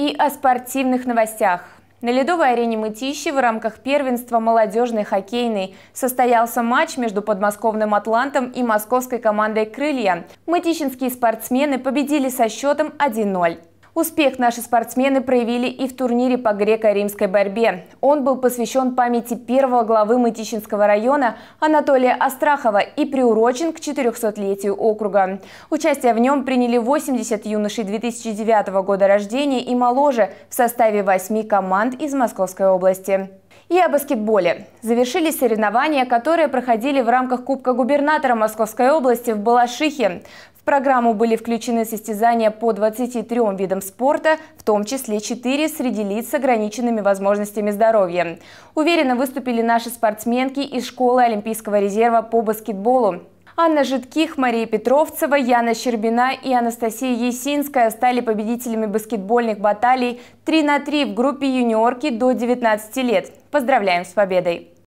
И о спортивных новостях. На ледовой арене Мытищи в рамках первенства молодежной хоккейной состоялся матч между подмосковным «Атлантом» и московской командой «Крылья». Мытищинские спортсмены победили со счетом 1-0. Успех наши спортсмены проявили и в турнире по греко-римской борьбе. Он был посвящен памяти первого главы Мытищинского района Анатолия Астрахова и приурочен к 400-летию округа. Участие в нем приняли 80 юношей 2009 года рождения и моложе в составе 8 команд из Московской области. И о баскетболе. Завершились соревнования, которые проходили в рамках Кубка губернатора Московской области в Балашихе программу были включены состязания по 23 видам спорта, в том числе 4 среди лиц с ограниченными возможностями здоровья. Уверенно выступили наши спортсменки из школы Олимпийского резерва по баскетболу. Анна Житких, Мария Петровцева, Яна Щербина и Анастасия Есинская стали победителями баскетбольных баталий 3 на 3 в группе юниорки до 19 лет. Поздравляем с победой!